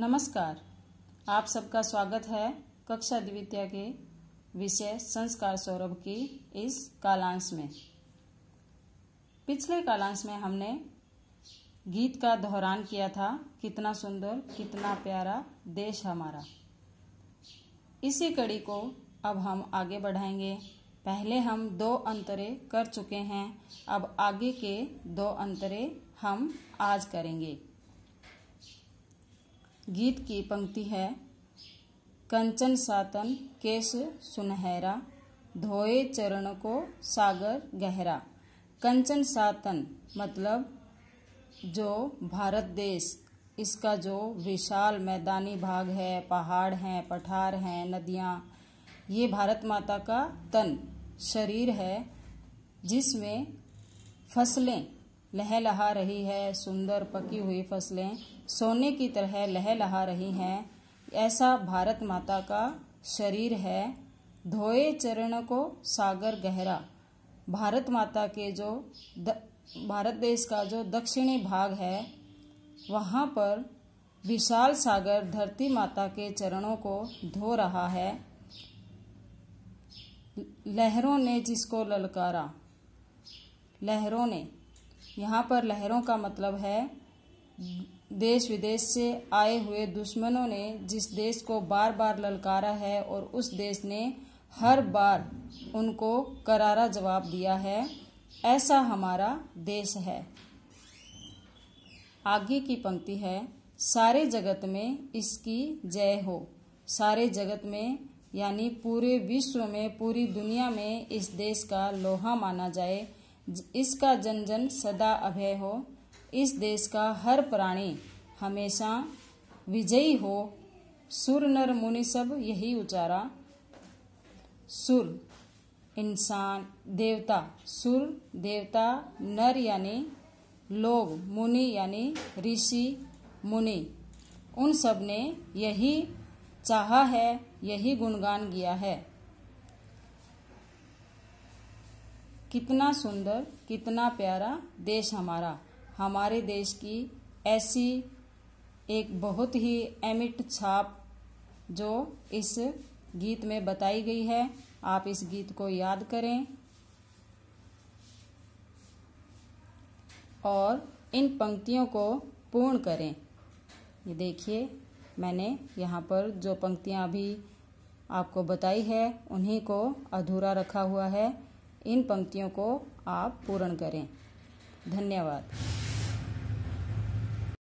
नमस्कार आप सबका स्वागत है कक्षा द्वितीय के विषय संस्कार सौरभ की इस कालांश में पिछले कालांश में हमने गीत का दोहरान किया था कितना सुंदर कितना प्यारा देश हमारा इसी कड़ी को अब हम आगे बढ़ाएंगे पहले हम दो अंतरे कर चुके हैं अब आगे के दो अंतरे हम आज करेंगे गीत की पंक्ति है कंचन सातन केश सुनहरा धोए चरण को सागर गहरा कंचन सातन मतलब जो भारत देश इसका जो विशाल मैदानी भाग है पहाड़ हैं पठार हैं नदियाँ ये भारत माता का तन शरीर है जिसमें फसलें लहलहा रही है सुंदर पकी हुई फसलें सोने की तरह लहलहा रही हैं ऐसा भारत माता का शरीर है धोए चरण को सागर गहरा भारत माता के जो द, भारत देश का जो दक्षिणी भाग है वहाँ पर विशाल सागर धरती माता के चरणों को धो रहा है लहरों ने जिसको ललकारा लहरों ने यहाँ पर लहरों का मतलब है देश विदेश से आए हुए दुश्मनों ने जिस देश को बार बार ललकारा है और उस देश ने हर बार उनको करारा जवाब दिया है ऐसा हमारा देश है आगे की पंक्ति है सारे जगत में इसकी जय हो सारे जगत में यानी पूरे विश्व में पूरी दुनिया में इस देश का लोहा माना जाए इसका जन जन सदा अभय हो इस देश का हर प्राणी हमेशा विजयी हो सुर नर मुनि सब यही उचारा सुर इंसान देवता सुर देवता नर यानी लोग मुनि यानी ऋषि मुनि उन सब ने यही चाहा है यही गुणगान किया है कितना सुंदर कितना प्यारा देश हमारा हमारे देश की ऐसी एक बहुत ही अमिट छाप जो इस गीत में बताई गई है आप इस गीत को याद करें और इन पंक्तियों को पूर्ण करें ये देखिए मैंने यहाँ पर जो पंक्तियाँ अभी आपको बताई है उन्हीं को अधूरा रखा हुआ है इन पंक्तियों को आप पूर्ण करें धन्यवाद